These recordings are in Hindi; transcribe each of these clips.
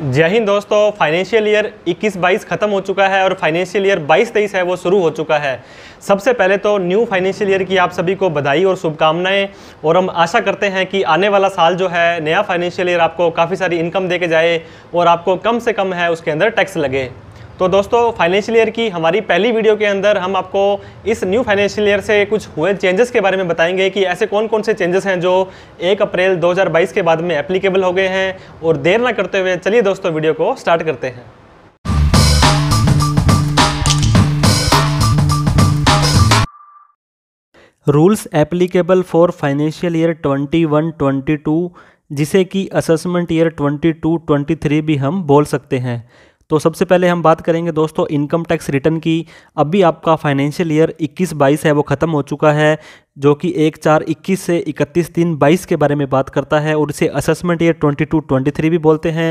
जय हिंद दोस्तों फाइनेंशियल ईयर 21-22 ख़त्म हो चुका है और फाइनेंशियल ईयर 22-23 है वो शुरू हो चुका है सबसे पहले तो न्यू फाइनेंशियल ईयर की आप सभी को बधाई और शुभकामनाएं और हम आशा करते हैं कि आने वाला साल जो है नया फाइनेंशियल ईयर आपको काफ़ी सारी इनकम दे के जाए और आपको कम से कम है उसके अंदर टैक्स लगे तो दोस्तों फाइनेंशियल ईयर की हमारी पहली वीडियो के अंदर हम आपको इस न्यू फाइनेंशियल ईयर से कुछ हुए चेंजेस के बारे में बताएंगे कि ऐसे कौन कौन से चेंजेस हैं जो 1 अप्रैल 2022 के बाद में एप्लीकेबल हो गए हैं और देर ना करते हुए चलिए दोस्तों वीडियो को स्टार्ट करते हैं rules applicable for financial year 21-22 जिसे कि असेसमेंट ईयर 22-23 भी हम बोल सकते हैं तो सबसे पहले हम बात करेंगे दोस्तों इनकम टैक्स रिटर्न की अभी आपका फाइनेंशियल ईयर 21-22 है वो ख़त्म हो चुका है जो कि एक चार इक्कीस से इकतीस तीन बाईस के बारे में बात करता है और इसे असेसमेंट ईयर 22-23 भी बोलते हैं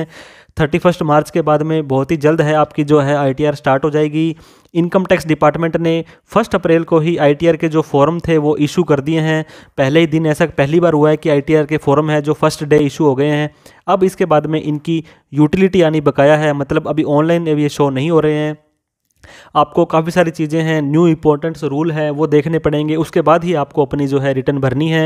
थर्टी फर्स्ट मार्च के बाद में बहुत ही जल्द है आपकी जो है आई स्टार्ट हो जाएगी इनकम टैक्स डिपार्टमेंट ने फर्स्ट अप्रैल को ही आई के जो फॉर्म थे वो इशू कर दिए हैं पहले ही दिन ऐसा पहली बार हुआ है कि आई के फॉर्म है जो फर्स्ट डे इशू हो गए हैं अब इसके बाद में इनकी यूटिलिटी यानी बकाया है मतलब अभी ऑनलाइन ये शो नहीं हो रहे हैं आपको काफ़ी सारी चीज़ें हैं न्यू इंपॉर्टेंट्स रूल है वो देखने पड़ेंगे उसके बाद ही आपको अपनी जो है रिटर्न भरनी है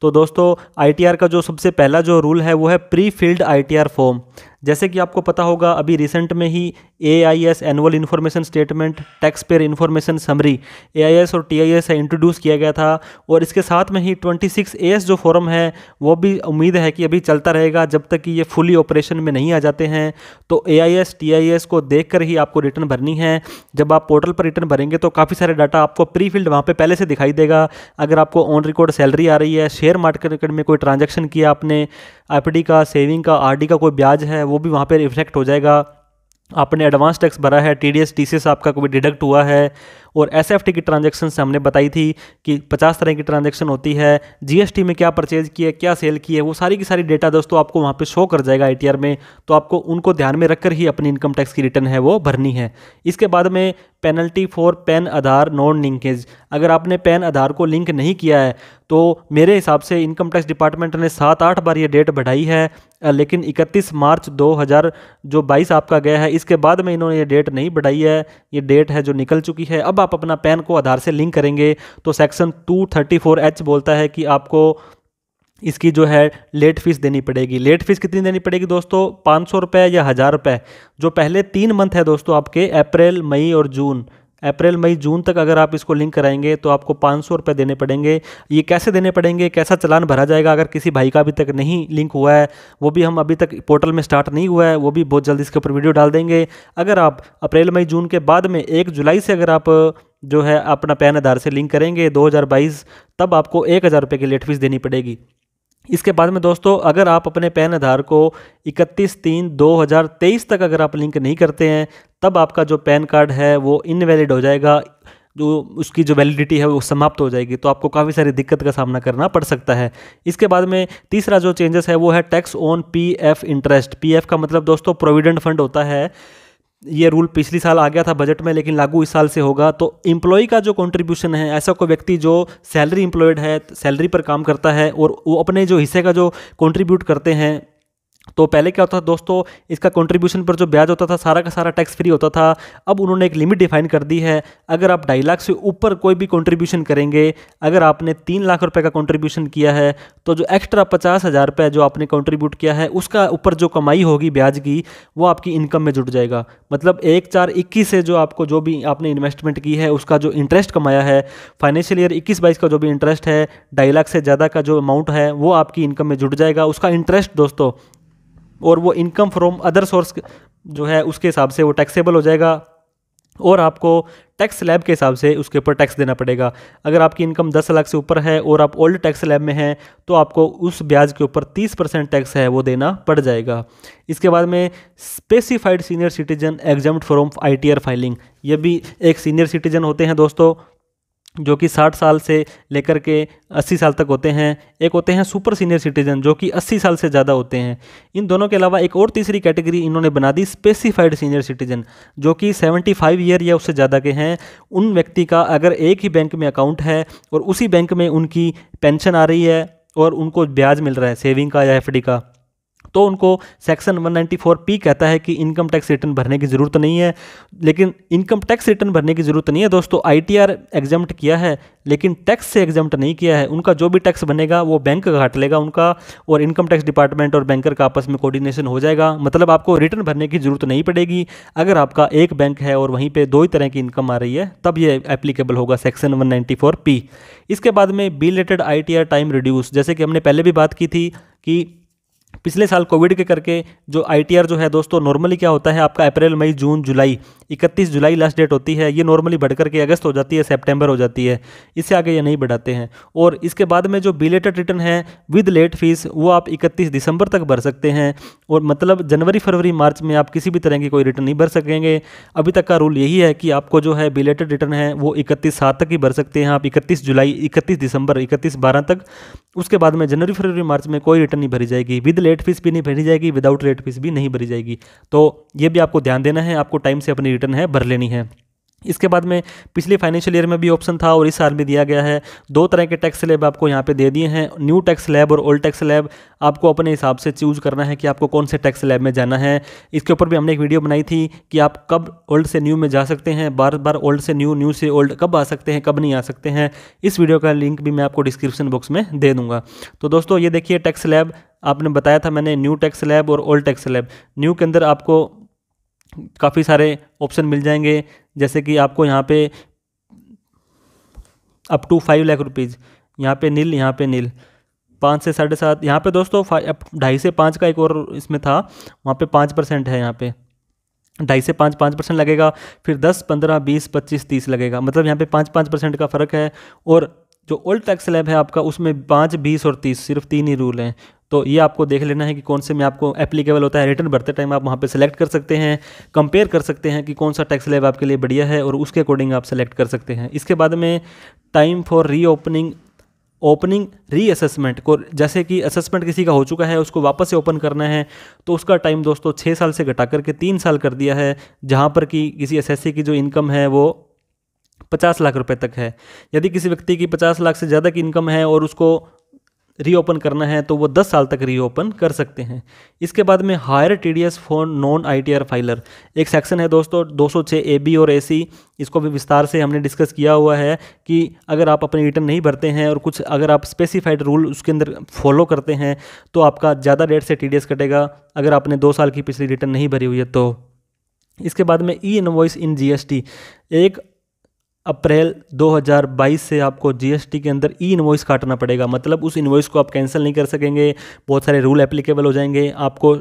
तो दोस्तों आईटीआर का जो सबसे पहला जो रूल है वो है प्री फिल्ड आईटीआर फॉर्म जैसे कि आपको पता होगा अभी रिसेंट में ही A I S annual information statement tax payer information summary A I S और टी आई एस इंट्रोड्यूस किया गया था और इसके साथ में ही ट्वेंटी सिक्स ए एस जो फॉरम है वो भी उम्मीद है कि अभी चलता रहेगा जब तक कि ये फुली ऑपरेशन में नहीं आ जाते हैं तो A I S T I S को देख कर ही आपको रिटर्न भरनी है जब आप पोर्टल पर रिटर्न भरेंगे तो काफ़ी सारे डाटा आपको प्री फिल्ड वहाँ पर पहले से दिखाई देगा अगर आपको ऑन रिकॉर्ड सैलरी आ रही है शेयर मार्केट में कोई ट्रांजेक्शन किया आपने डी का सेविंग का आर डी का कोई ब्याज है वो भी वहाँ पर इफेक्ट हो जाएगा आपने एडवांस टैक्स भरा है टी डी आपका कभी डिडक्ट हुआ है और एस एफ टी की ट्रांजेक्शन से हमने बताई थी कि पचास तरह की ट्रांजेक्शन होती है जीएसटी में क्या परचेज की है क्या सेल की है वो सारी की सारी डेटा दोस्तों आपको वहाँ पर शो कर जाएगा आई में तो आपको उनको ध्यान में रखकर ही अपनी इनकम टैक्स की रिटर्न है वो भरनी है इसके बाद में penalty for PAN Aadhaar non linkage अगर आपने पैन आधार को लिंक नहीं किया है तो मेरे हिसाब से इनकम टैक्स डिपार्टमेंट ने सात आठ बार ये डेट बढ़ाई है लेकिन 31 मार्च 2022 जो आपका गया है इसके बाद में इन्होंने ये डेट नहीं बढ़ाई है ये डेट है जो निकल चुकी है अब आप अपना पैन को आधार से लिंक करेंगे तो सेक्शन 234H बोलता है कि आपको इसकी जो है लेट फीस देनी पड़ेगी लेट फीस कितनी देनी पड़ेगी दोस्तों पाँच सौ रुपये या हज़ार रुपये जो पहले तीन मंथ है दोस्तों आपके अप्रैल मई और जून अप्रैल मई जून तक अगर आप इसको लिंक कराएंगे तो आपको पाँच सौ रुपये देने पड़ेंगे ये कैसे देने पड़ेंगे कैसा चलान भरा जाएगा अगर किसी भाई का अभी तक नहीं लिंक हुआ है वो भी हम अभी तक पोर्टल में स्टार्ट नहीं हुआ है वो भी बहुत जल्दी इसके ऊपर वीडियो डाल देंगे अगर आप अप्रैल मई जून के बाद में एक जुलाई से अगर आप जो है अपना पैन आधार से लिंक करेंगे दो तब आपको एक हज़ार रुपये की लेट फीस देनी पड़ेगी इसके बाद में दोस्तों अगर आप अपने पैन आधार को 31 तीन 2023 तक अगर आप लिंक नहीं करते हैं तब आपका जो पैन कार्ड है वो इनवैलिड हो जाएगा जो उसकी जो वैलिडिटी है वो समाप्त हो जाएगी तो आपको काफ़ी सारी दिक्कत का सामना करना पड़ सकता है इसके बाद में तीसरा जो चेंजेस है वो है tax on PF interest PF का मतलब दोस्तों प्रोविडेंट फंड होता है ये रूल पिछले साल आ गया था बजट में लेकिन लागू इस साल से होगा तो इम्प्लॉय का जो कंट्रीब्यूशन है ऐसा कोई व्यक्ति जो सैलरी एम्प्लॉयड है सैलरी पर काम करता है और वो अपने जो हिस्से का जो कंट्रीब्यूट करते हैं तो पहले क्या होता था दोस्तों इसका कंट्रीब्यूशन पर जो ब्याज होता था सारा का सारा टैक्स फ्री होता था अब उन्होंने एक लिमिट डिफाइन कर दी है अगर आप ढाई लाख से ऊपर कोई भी कंट्रीब्यूशन करेंगे अगर आपने तीन लाख रुपए का कंट्रीब्यूशन किया है तो जो एक्स्ट्रा पचास हज़ार रुपये जो आपने कॉन्ट्रीब्यूट किया है उसका ऊपर जो कमाई होगी ब्याज की वो आपकी इनकम में जुट जाएगा मतलब एक चार इक्कीस से जो आपको जो भी आपने इन्वेस्टमेंट की है उसका जो इंटरेस्ट कमाया है फाइनेंशियल ईयर इक्कीस बाईस का जो भी इंटरेस्ट है ढाई लाख से ज़्यादा का जो अमाउंट है वो आपकी इनकम में जुट जाएगा उसका इंटरेस्ट दोस्तों और वो इनकम फ्रॉम अदर सोर्स जो है उसके हिसाब से वो टैक्सेबल हो जाएगा और आपको टैक्स स्लैब के हिसाब से उसके ऊपर टैक्स देना पड़ेगा अगर आपकी इनकम 10 लाख से ऊपर है और आप ओल्ड टैक्स स्लैब में हैं तो आपको उस ब्याज के ऊपर 30 परसेंट टैक्स है वो देना पड़ जाएगा इसके बाद में specified senior citizen exempt from I filing ये भी एक सीनियर सिटीजन होते हैं दोस्तों जो कि 60 साल से लेकर के 80 साल तक होते हैं एक होते हैं सुपर सीनियर सिटीजन जो कि 80 साल से ज़्यादा होते हैं इन दोनों के अलावा एक और तीसरी कैटेगरी इन्होंने बना दी स्पेसिफाइड सीनियर सिटीजन जो कि 75 ईयर या उससे ज़्यादा के हैं उन व्यक्ति का अगर एक ही बैंक में अकाउंट है और उसी बैंक में उनकी पेंशन आ रही है और उनको ब्याज मिल रहा है सेविंग का या एफ का तो उनको सेक्शन 194 पी कहता है कि इनकम टैक्स रिटर्न भरने की ज़रूरत नहीं है लेकिन इनकम टैक्स रिटर्न भरने की ज़रूरत नहीं है दोस्तों आईटीआर टी किया है लेकिन टैक्स से एग्जम्प्ट नहीं किया है उनका जो भी टैक्स बनेगा वो बैंक घाट लेगा उनका और इनकम टैक्स डिपार्टमेंट और बैंकर का आपस में कोऑर्डिनेशन हो जाएगा मतलब आपको रिटर्न भरने की ज़रूरत नहीं पड़ेगी अगर आपका एक बैंक है और वहीं पर दो ही तरह की इनकम आ रही है तब ये एप्लीकेबल होगा सेक्शन वन पी इसके बाद में B related I time reduce जैसे कि हमने पहले भी बात की थी कि पिछले साल कोविड के करके जो आई जो है दोस्तों नॉर्मली क्या होता है आपका अप्रैल मई जून जुलाई इकतीस जुलाई लास्ट डेट होती है ये नॉर्मली बढ़कर के अगस्त हो जाती है सेप्टेम्बर हो जाती है इससे आगे ये नहीं बढ़ाते हैं और इसके बाद में जो बिलेटेड रिटर्न है विद लेट फीस वो आप इकतीस दिसंबर तक भर सकते हैं और मतलब जनवरी फरवरी मार्च में आप किसी भी तरह की कोई रिटर्न नहीं भर सकेंगे अभी तक का रूल यही है कि आपको जो है बिलेटेड रिटर्न है वो इकतीस सात तक ही भर सकते हैं आप इकतीस जुलाई इकतीस दिसंबर इकतीस बारह तक उसके बाद में जनवरी फरवरी मार्च में कोई रिटर्न नहीं भरी जाएगी विद लेट फीस भी नहीं भरी जाएगी विदाउट लेट फीस भी नहीं भरी जाएगी तो ये भी आपको ध्यान देना है आपको टाइम से अपनी रिटर्न है भर लेनी है इसके बाद में पिछले फाइनेंशियल ईयर में भी ऑप्शन था और इस साल भी दिया गया है दो तरह के टैक्स स्लैब आपको यहाँ पे दे दिए हैं न्यू टैक्स स्लैब और ओल्ड टैक्स स्लैब आपको अपने हिसाब से चूज करना है कि आपको कौन से टैक्स स्लैब में जाना है इसके ऊपर भी हमने एक वीडियो बनाई थी कि आप कब ओल्ड से न्यू में जा सकते हैं बार बार ओल्ड से न्यू न्यू से ओल्ड कब आ सकते हैं कब नहीं आ सकते हैं इस वीडियो का लिंक भी मैं आपको डिस्क्रिप्शन बॉक्स में दे दूँगा तो दोस्तों ये देखिए टैक्स स्लैब आपने बताया था मैंने न्यू टैक्स स्लैब और ओल्ड टैक्स स्लैब न्यू के अंदर आपको काफ़ी सारे ऑप्शन मिल जाएंगे जैसे कि आपको यहाँ पे up to five lakh rupees यहाँ पे नील यहाँ पे नील पाँच से साढ़े सात यहाँ पे दोस्तों ढाई से पाँच का एक और इसमें था वहाँ पे पाँच परसेंट है यहाँ पे ढाई से पाँच पाँच परसेंट लगेगा फिर दस पंद्रह बीस पच्चीस तीस लगेगा मतलब यहाँ पे पाँच पाँच परसेंट का फ़र्क है और जो ओल्ड टैक्स स्लैब है आपका उसमें पाँच बीस और तीस सिर्फ तीन ही रूल हैं तो ये आपको देख लेना है कि कौन से में आपको एप्लीकेबल होता है रिटर्न भरते टाइम आप वहाँ पर सेलेक्ट कर सकते हैं कंपेयर कर सकते हैं कि कौन सा टैक्स लेव आपके लिए बढ़िया है और उसके अकॉर्डिंग आप सेलेक्ट कर सकते हैं इसके बाद में time for reopening opening reassessment को जैसे कि असेसमेंट किसी का हो चुका है उसको वापस से ओपन करना है तो उसका टाइम दोस्तों छः साल से घटा करके तीन साल कर दिया है जहाँ पर कि किसी एस की जो इनकम है वो पचास लाख रुपए तक है यदि किसी व्यक्ति की पचास लाख से ज़्यादा की इनकम है और उसको रीओपन करना है तो वो 10 साल तक रीओपन कर सकते हैं इसके बाद में higher S for non R filer एक सेक्शन है दोस्तों 206 ए बी और ए सी इसको भी विस्तार से हमने डिस्कस किया हुआ है कि अगर आप अपने रिटर्न नहीं भरते हैं और कुछ अगर आप स्पेसिफाइड रूल उसके अंदर फॉलो करते हैं तो आपका ज़्यादा डेट से टी कटेगा अगर आपने दो साल की पिछली रिटर्न नहीं भरी हुई है तो इसके बाद में ई इन्वॉइस इन जीएसटी एक अप्रैल 2022 से आपको जीएसटी के अंदर ई इन्वॉइस काटना पड़ेगा मतलब उस इन्वॉइस को आप कैंसिल नहीं कर सकेंगे बहुत सारे रूल एप्लीकेबल हो जाएंगे आपको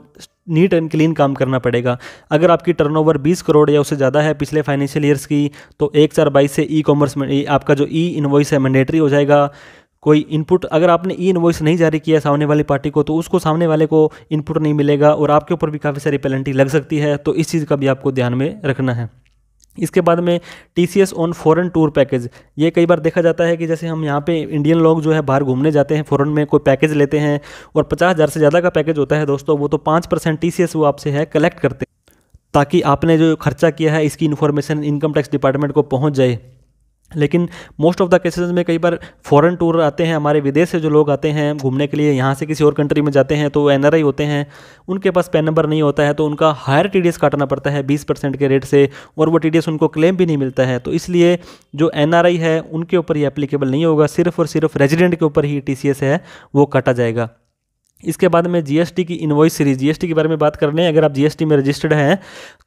नीट एंड क्लीन काम करना पड़ेगा अगर आपकी टर्नओवर 20 करोड़ या उससे ज़्यादा है पिछले फाइनेंशियल ईयर्स की तो एक चार बाईस से ई कॉमर्स में आपका जो ई इन्वॉइस है मैंडेटरी हो जाएगा कोई इनपुट अगर आपने ई इन्वॉइस नहीं जारी किया सामने वाली पार्टी को तो उसको सामने वाले को इनपुट नहीं मिलेगा और आपके ऊपर भी काफ़ी सारी पेनल्टी लग सकती है तो इस चीज़ का भी आपको ध्यान में रखना है इसके बाद में T C S on foreign tour package ये कई बार देखा जाता है कि जैसे हम यहाँ पे इंडियन लोग जो है बाहर घूमने जाते हैं फॉरन में कोई पैकेज लेते हैं और पचास हज़ार से ज़्यादा का पैकेज होता है दोस्तों वो तो पाँच परसेंट टी सी एस वो आपसे है कलेक्ट करते हैं ताकि आपने जो खर्चा किया है इसकी इन्फॉर्मेशन इनकम टैक्स डिपार्टमेंट को पहुँच जाए लेकिन मोस्ट ऑफ द केसेस में कई बार फॉरेन टूर आते हैं हमारे विदेश से जो लोग आते हैं घूमने के लिए यहाँ से किसी और कंट्री में जाते हैं तो वो एन होते हैं उनके पास पैन नंबर नहीं होता है तो उनका हायर टी काटना पड़ता है बीस परसेंट के रेट से और वो टी उनको क्लेम भी नहीं मिलता है तो इसलिए जो एन है उनके ऊपर ही एप्लीकेबल नहीं होगा सिर्फ और सिर्फ रेजिडेंट के ऊपर ही टी है वो काटा जाएगा इसके बाद में जीएसटी की इन्वॉइस सीरीज जीएसटी के बारे में बात कर अगर आप जीएसटी में रजिस्टर्ड हैं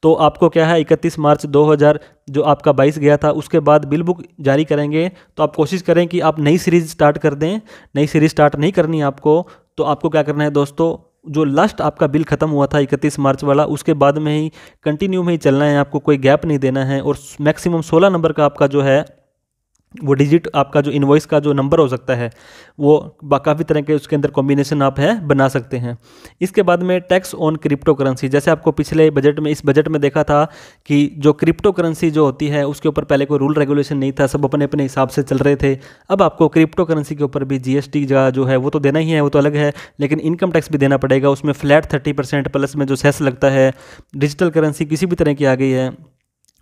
तो आपको क्या है 31 मार्च 2000 जो आपका 22 गया था उसके बाद बिल बुक जारी करेंगे तो आप कोशिश करें कि आप नई सीरीज स्टार्ट कर दें नई सीरीज स्टार्ट नहीं करनी आपको तो आपको क्या करना है दोस्तों जो लास्ट आपका बिल खत्म हुआ था इकतीस मार्च वाला उसके बाद में ही कंटिन्यू में ही चलना है आपको कोई गैप नहीं देना है और मैक्सिमम सोलह नंबर का आपका जो है वो डिजिट आपका जो इन्वॉइस का जो नंबर हो सकता है वो काफ़ी तरह के उसके अंदर कॉम्बिनेशन आप है बना सकते हैं इसके बाद में टैक्स ऑन क्रिप्टो करेंसी जैसे आपको पिछले बजट में इस बजट में देखा था कि जो क्रिप्टो करेंसी जो होती है उसके ऊपर पहले कोई रूल रेगुलेशन नहीं था सब अपने अपने हिसाब से चल रहे थे अब आपको क्रिप्टो करेंसी के ऊपर भी जी का जो है वो तो देना ही है वो तो अलग है लेकिन इनकम टैक्स भी देना पड़ेगा उसमें फ्लैट थर्टी परसेंट प्लस में जो सेस लगता है डिजिटल करेंसी किसी भी तरह की आ गई है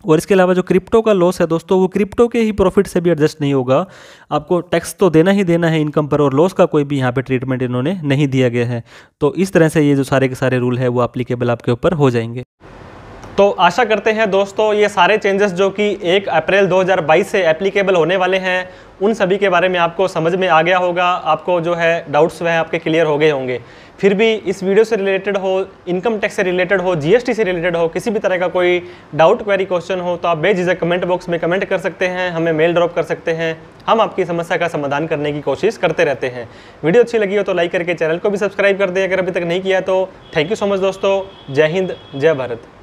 और इसके अलावा जो क्रिप्टो का लॉस है दोस्तों वो क्रिप्टो के ही प्रॉफिट से भी एडजस्ट नहीं होगा आपको टैक्स तो देना ही देना है इनकम पर और लॉस का कोई भी यहाँ पे ट्रीटमेंट इन्होंने नहीं दिया गया है तो इस तरह से ये जो सारे के सारे रूल है वो अप्लीकेबल आपके ऊपर हो जाएंगे तो आशा करते हैं दोस्तों ये सारे चेंजेस जो कि एक अप्रैल दो से एप्लीकेबल होने वाले हैं उन सभी के बारे में आपको समझ में आ गया होगा आपको जो है डाउट्स वह आपके क्लियर हो गए होंगे फिर भी इस वीडियो से रिलेटेड हो इनकम टैक्स से रिलेटेड हो जीएसटी से रिलेटेड हो किसी भी तरह का कोई डाउट क्वेरी क्वेश्चन हो तो आप बेझिझक कमेंट बॉक्स में कमेंट कर सकते हैं हमें मेल ड्रॉप कर सकते हैं हम आपकी समस्या का समाधान करने की कोशिश करते रहते हैं वीडियो अच्छी लगी हो तो लाइक करके चैनल को भी सब्सक्राइब कर दें अगर अभी तक नहीं किया तो थैंक यू सो मच दोस्तों जय हिंद जय भारत